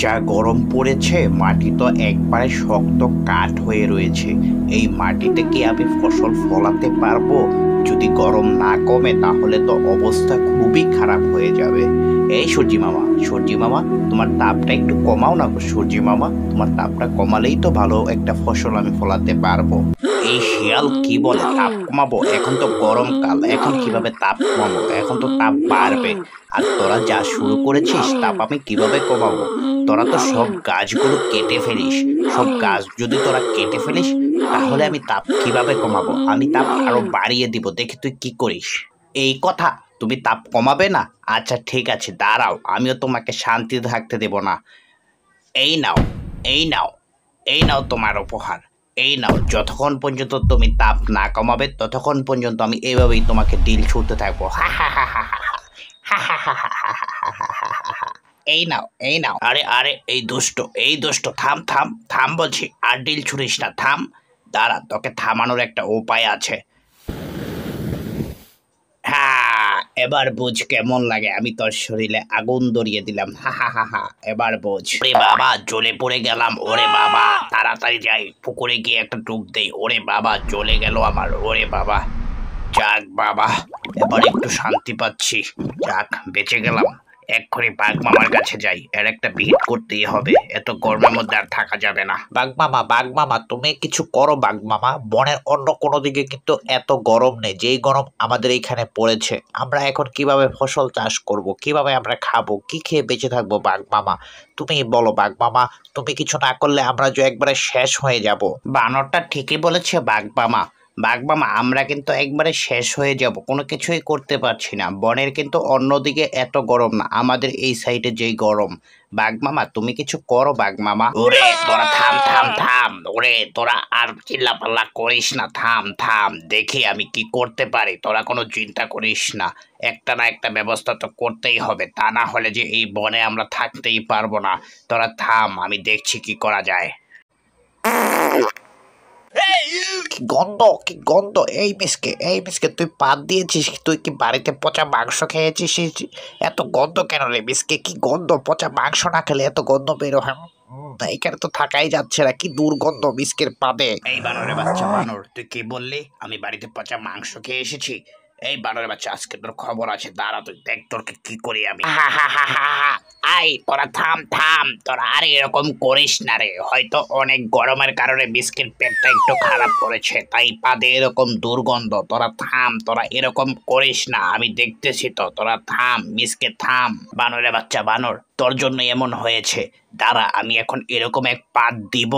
যা গরম পড়েছে মাটি তো একবারে শক্ত কাঠ হয়ে রয়েছে এই মাটিতে কি আমি ফসল ফলাতে পারবো যদি গরম না কমে তাহলে তো অবস্থা খুবই খারাপ হয়ে যাবে এই সূর্যি মামা সূর্যি মামা তোমার তাপটা একটু কমাও না সূর্যি মামা তোমার তাপটা কমালেই তো ভালো একটা ফসল আমি ফলাতে পারবো এই শিয়াল কি বলে তাপ কমাবো এখন তো গরমকাল এখন কিভাবে তাপ কমাবো এখন তো তাপ বাড়বে আর তোরা যা শুরু করেছিস তাপ আমি কিভাবে কমাবো তোরা তো সব গাছগুলো কেটে ফেলিস সব গাছ যদি তোরা কেটে ফেলিস তাহলে আমি তাপ কিভাবে কমাবো আমি তাপ আরো বাড়িয়ে দিব দেখি তুই কি করিস এই কথা তুমি তাপ কমাবে না আচ্ছা ঠিক আছে দাঁড়াও আমিও তোমাকে শান্তিতে থাকতে দেব না এই নাও এই নাও এই নাও তোমার উপহার এই নাও যতক্ষণ পর্যন্ত তুমি তাপ না কমাবে ততক্ষণ পর্যন্ত আমি এইভাবেই তোমাকে ডিল ছুটতে থাকবো হা হা এই নাও এই নাও আরে আরে এই দুষ্ট এই দুষ্ট থাম থাম থাম বলছি আর ডিল ছুড়িস না থাম দাঁড়া তোকে থামানোর একটা উপায় আছে এবার বুঝ কেমন লাগে আমি তোর শরীরে আগুন ধরিয়ে দিলাম হা হা হা হা এবার বুঝ ওরে বাবা জলে পড়ে গেলাম ওরে বাবা তাড়াতাড়ি যাই পুকুরে গিয়ে একটা ডুব দেই ওরে বাবা জলে গেল আমার ওরে বাবা যাক বাবা এবার একটু শান্তি পাচ্ছি যাক বেঁচে গেলাম এক্ষুনি বাঘ মামার কাছে যাই এর একটা ভিট করতেই হবে এত গরমের মধ্যে আর থাকা যাবে না বাঘ মামা বাঘ মামা তুমি কিছু করো বাঘ মামা বনের অন্য কোনো দিকে কিন্তু এত গরম নেই যেই গরম আমাদের এইখানে পড়েছে আমরা এখন কিভাবে ফসল চাষ করব কিভাবে আমরা খাবো কি খেয়ে বেঁচে থাকবো বাঘ মামা তুমি বলো বাঘ মামা তুমি কিছু না করলে আমরা যে একবারে শেষ হয়ে যাব বানরটা ঠিকই বলেছে বাঘ মামা মামা আমরা কিন্তু একবারে শেষ হয়ে যাব কোনো কিছুই করতে পারছি না বনের কিন্তু অন্যদিকে এত গরম না আমাদের এই সাইডে যেই গরম মামা তুমি কিছু করো মামা ওরে তোরা থাম থাম থাম ওরে তোরা আর চিল্লা পাল্লা করিস না থাম থাম দেখি আমি কি করতে পারি তোরা কোনো চিন্তা করিস না একটা না একটা ব্যবস্থা তো করতেই হবে তা না হলে যে এই বনে আমরা থাকতেই পারবো না তোরা থাম আমি দেখছি কি করা যায় কি গন্ধ কি গন্ধ এই মিসকে এই মিসকে তুই পাত দিয়েছিস তুই কি বাড়িতে পচা মাংস খেয়েছিস এত গন্ধ কেন রে মিসকে কি গন্ধ পচা মাংস না খেলে এত গন্ধ বেরো হ্যাঁ এখানে তো থাকাই যাচ্ছে না কি দুর্গন্ধ মিসকের পাদে এই বানরে বাচ্চা বানর তুই কি বললি আমি বাড়িতে পচা মাংস খেয়ে এসেছি এই বানরের বাচ্চা আজকে তোর খবর আছে দাঁড়া তুই দেখ তোরকে কি করি আমি আই তোরা থাম থাম তোরা আর এরকম করিস না রে হয়তো অনেক গরমের কারণে বিস্কিট পেটটা একটু খারাপ করেছে তাই পাদে এরকম দুর্গন্ধ তোরা থাম তোরা এরকম করিস না আমি দেখতেছি তো তোরা থাম মিসকে থাম বানরে বাচ্চা বানর তোর জন্য এমন হয়েছে দাঁড়া আমি এখন এরকম এক পাত দিব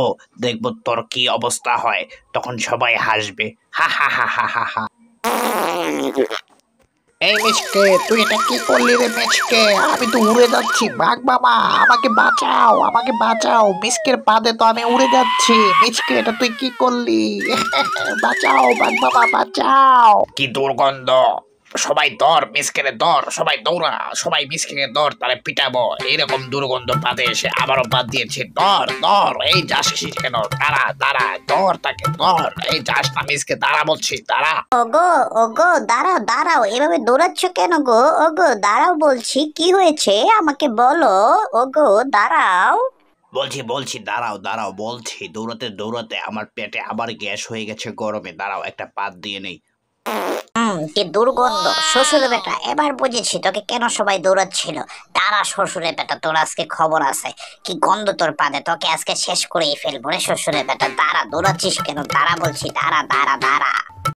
দেখব তোর কি অবস্থা হয় তখন সবাই হাসবে হা হা হা হা হা হা এই মেচকে তুই এটা কি করলি রে মেচকে আমি তো উড়ে যাচ্ছি বাঘ বাবা আমাকে বাঁচাও আমাকে বাঁচাও মিসকের পাদে তো আমি উড়ে যাচ্ছি মিসকে এটা তুই কি করলি বাঁচাও বাঘ বাবা বাঁচাও কি দুর্গন্ধ সবাই দর মিসকেরে দর সবাই দৌড়া সবাই মিসকেরে দর তারে পিটাবো এইরকম দুর্গন্ধ পাতে এসে আবারও বাদ দিয়েছে দর দর এই যাস কেন দাঁড়া দাঁড়া দর তাকে দর এই যাস না মিসকে দাঁড়া বলছি দাঁড়া ওগো ওগো দাঁড়াও দাঁড়াও এভাবে দৌড়াচ্ছ কেন গো ওগো দাঁড়াও বলছি কি হয়েছে আমাকে বলো ওগো দাঁড়াও বলছি বলছি দাঁড়াও দাঁড়াও বলছি দৌড়াতে দৌড়াতে আমার পেটে আবার গ্যাস হয়ে গেছে গরমে দাঁড়াও একটা পাত দিয়ে নেই হুম কি দুর্গন্ধ শ্বশুর বেটা এবার বুঝেছি তোকে কেন সবাই দৌড়াচ্ছিল তারা শ্বশুরে বেটা তোর আজকে খবর আছে কি গন্ধ তোর পাতে তোকে আজকে শেষ করেই ফেলবো রে শ্বশুরে বেটা দাঁড়া দৌড়াচ্ছিস কেন দাঁড়া বলছি দাঁড়া দাঁড়া দাঁড়া